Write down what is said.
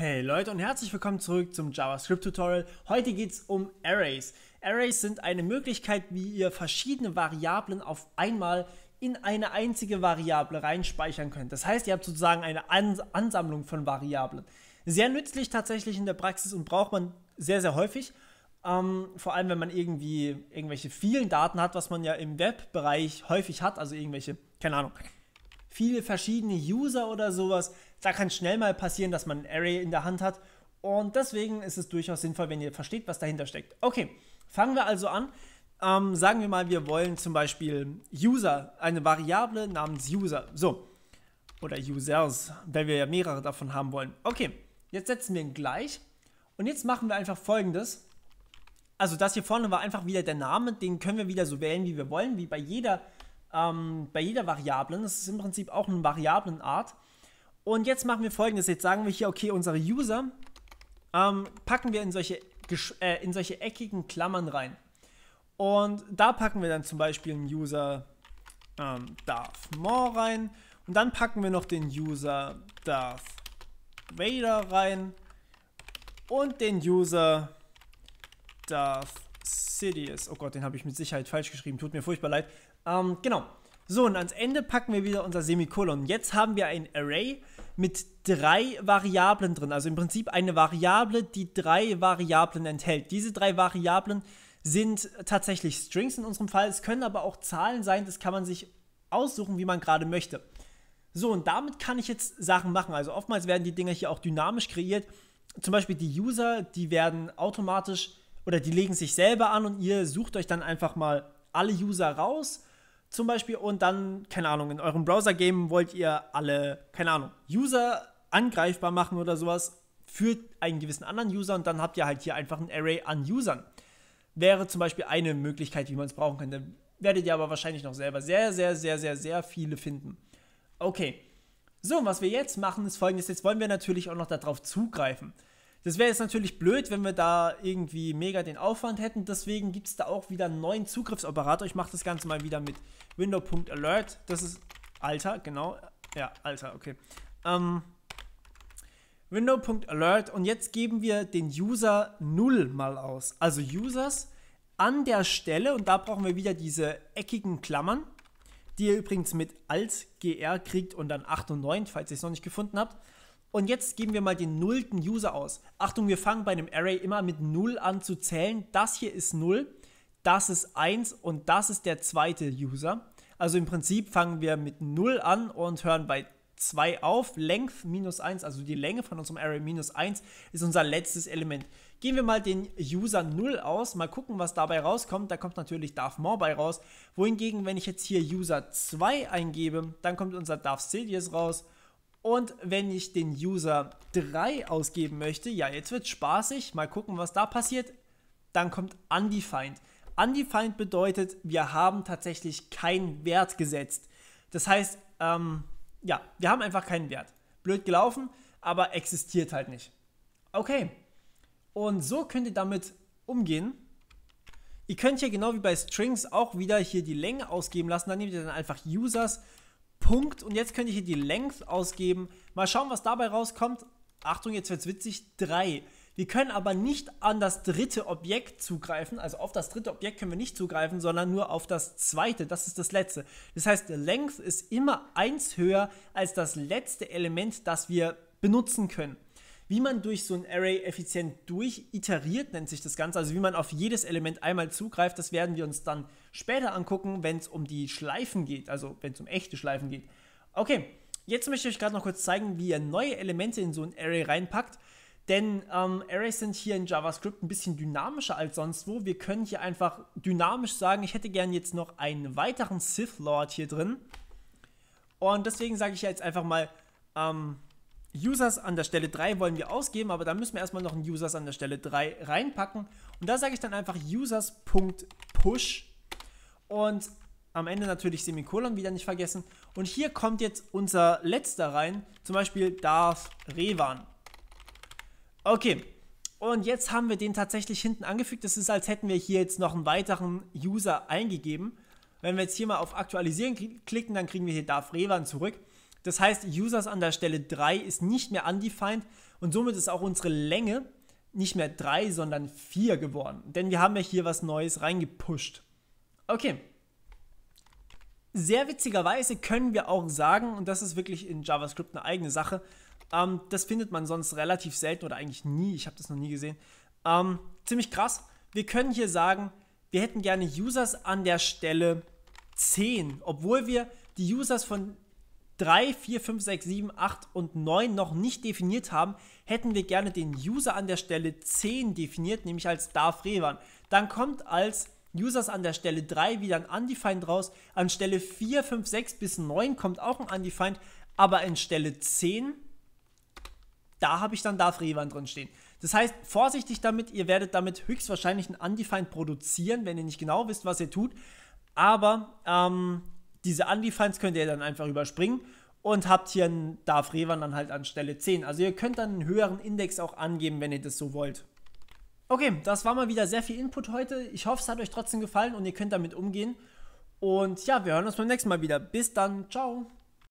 Hey Leute und herzlich willkommen zurück zum JavaScript Tutorial. Heute geht es um Arrays. Arrays sind eine Möglichkeit, wie ihr verschiedene Variablen auf einmal in eine einzige Variable reinspeichern könnt. Das heißt, ihr habt sozusagen eine Ans Ansammlung von Variablen. Sehr nützlich tatsächlich in der Praxis und braucht man sehr, sehr häufig. Ähm, vor allem, wenn man irgendwie irgendwelche vielen Daten hat, was man ja im Webbereich häufig hat, also irgendwelche, keine Ahnung, viele verschiedene User oder sowas. Da kann schnell mal passieren, dass man ein Array in der Hand hat. Und deswegen ist es durchaus sinnvoll, wenn ihr versteht, was dahinter steckt. Okay, fangen wir also an. Ähm, sagen wir mal, wir wollen zum Beispiel User, eine Variable namens User. So, oder Users, weil wir ja mehrere davon haben wollen. Okay, jetzt setzen wir ihn gleich. Und jetzt machen wir einfach folgendes. Also das hier vorne war einfach wieder der Name, den können wir wieder so wählen, wie wir wollen, wie bei jeder ähm, bei jeder Variablen. Das ist im Prinzip auch eine Variablenart. Und jetzt machen wir folgendes. Jetzt sagen wir hier, okay, unsere User ähm, packen wir in solche, äh, in solche eckigen Klammern rein. Und da packen wir dann zum Beispiel einen User ähm, Darth Maul rein. Und dann packen wir noch den User Darth Vader rein. Und den User Darth Sidious. Oh Gott, den habe ich mit Sicherheit falsch geschrieben. Tut mir furchtbar leid. Ähm, genau. So, und ans Ende packen wir wieder unser Semikolon. Jetzt haben wir ein Array mit drei Variablen drin. Also im Prinzip eine Variable, die drei Variablen enthält. Diese drei Variablen sind tatsächlich Strings in unserem Fall. Es können aber auch Zahlen sein. Das kann man sich aussuchen, wie man gerade möchte. So, und damit kann ich jetzt Sachen machen. Also oftmals werden die Dinger hier auch dynamisch kreiert. Zum Beispiel die User, die werden automatisch oder die legen sich selber an und ihr sucht euch dann einfach mal alle User raus, zum Beispiel, und dann, keine Ahnung, in eurem Browser-Game wollt ihr alle, keine Ahnung, User angreifbar machen oder sowas für einen gewissen anderen User und dann habt ihr halt hier einfach ein Array an Usern. Wäre zum Beispiel eine Möglichkeit, wie man es brauchen könnte. Werdet ihr aber wahrscheinlich noch selber sehr, sehr, sehr, sehr, sehr viele finden. Okay. So, was wir jetzt machen, ist folgendes. Jetzt wollen wir natürlich auch noch darauf zugreifen. Das wäre jetzt natürlich blöd, wenn wir da irgendwie mega den Aufwand hätten. Deswegen gibt es da auch wieder einen neuen Zugriffsoperator. Ich mache das Ganze mal wieder mit window.alert. Das ist Alter, genau. Ja, Alter, okay. Ähm, window.alert und jetzt geben wir den User 0 mal aus. Also Users an der Stelle und da brauchen wir wieder diese eckigen Klammern, die ihr übrigens mit alt gr kriegt und dann 8 und 9, falls ihr es noch nicht gefunden habt. Und jetzt geben wir mal den nullten User aus. Achtung, wir fangen bei einem Array immer mit 0 an zu zählen. Das hier ist 0, das ist 1 und das ist der zweite User. Also im Prinzip fangen wir mit 0 an und hören bei 2 auf. Length minus 1, also die Länge von unserem Array minus 1 ist unser letztes Element. Gehen wir mal den User 0 aus, mal gucken, was dabei rauskommt. Da kommt natürlich Darth More bei raus. Wohingegen, wenn ich jetzt hier User 2 eingebe, dann kommt unser Darth Sidious raus und wenn ich den User 3 ausgeben möchte, ja, jetzt wird spaßig, mal gucken, was da passiert, dann kommt undefined. Undefined bedeutet, wir haben tatsächlich keinen Wert gesetzt. Das heißt, ähm, ja, wir haben einfach keinen Wert. Blöd gelaufen, aber existiert halt nicht. Okay. Und so könnt ihr damit umgehen. Ihr könnt hier genau wie bei Strings auch wieder hier die Länge ausgeben lassen. Dann nehmt ihr dann einfach Users Punkt. Und jetzt könnt ihr hier die Length ausgeben. Mal schauen, was dabei rauskommt. Achtung, jetzt wird es witzig. 3. Wir können aber nicht an das dritte Objekt zugreifen. Also auf das dritte Objekt können wir nicht zugreifen, sondern nur auf das zweite. Das ist das letzte. Das heißt, Length ist immer 1 höher als das letzte Element, das wir benutzen können wie man durch so ein Array effizient durchiteriert, nennt sich das Ganze, also wie man auf jedes Element einmal zugreift, das werden wir uns dann später angucken, wenn es um die Schleifen geht, also wenn es um echte Schleifen geht. Okay, jetzt möchte ich euch gerade noch kurz zeigen, wie ihr neue Elemente in so ein Array reinpackt. Denn ähm, Arrays sind hier in JavaScript ein bisschen dynamischer als sonst wo. Wir können hier einfach dynamisch sagen, ich hätte gern jetzt noch einen weiteren Sith Lord hier drin. Und deswegen sage ich jetzt einfach mal ähm, Users an der Stelle 3 wollen wir ausgeben, aber da müssen wir erstmal noch einen Users an der Stelle 3 reinpacken. Und da sage ich dann einfach users.push und am Ende natürlich Semikolon wieder nicht vergessen. Und hier kommt jetzt unser letzter rein, zum Beispiel Darth Revan. Okay, und jetzt haben wir den tatsächlich hinten angefügt. Es ist, als hätten wir hier jetzt noch einen weiteren User eingegeben. Wenn wir jetzt hier mal auf Aktualisieren klicken, dann kriegen wir hier Darth Revan zurück. Das heißt, Users an der Stelle 3 ist nicht mehr undefined und somit ist auch unsere Länge nicht mehr 3, sondern 4 geworden. Denn wir haben ja hier was Neues reingepusht. Okay. Sehr witzigerweise können wir auch sagen, und das ist wirklich in JavaScript eine eigene Sache, ähm, das findet man sonst relativ selten oder eigentlich nie, ich habe das noch nie gesehen, ähm, ziemlich krass, wir können hier sagen, wir hätten gerne Users an der Stelle 10, obwohl wir die Users von 3, 4, 5, 6, 7, 8 und 9 noch nicht definiert haben, hätten wir gerne den User an der Stelle 10 definiert, nämlich als Darf Revan. Dann kommt als Users an der Stelle 3 wieder ein Undefined raus. An Stelle 4, 5, 6 bis 9 kommt auch ein Undefined, aber an Stelle 10, da habe ich dann Darf Revan drin stehen. Das heißt, vorsichtig damit, ihr werdet damit höchstwahrscheinlich ein Undefined produzieren, wenn ihr nicht genau wisst, was ihr tut. Aber ähm, diese Undefineds könnt ihr dann einfach überspringen und habt hier einen Darf Revan dann halt an Stelle 10. Also ihr könnt dann einen höheren Index auch angeben, wenn ihr das so wollt. Okay, das war mal wieder sehr viel Input heute. Ich hoffe, es hat euch trotzdem gefallen und ihr könnt damit umgehen. Und ja, wir hören uns beim nächsten Mal wieder. Bis dann, ciao.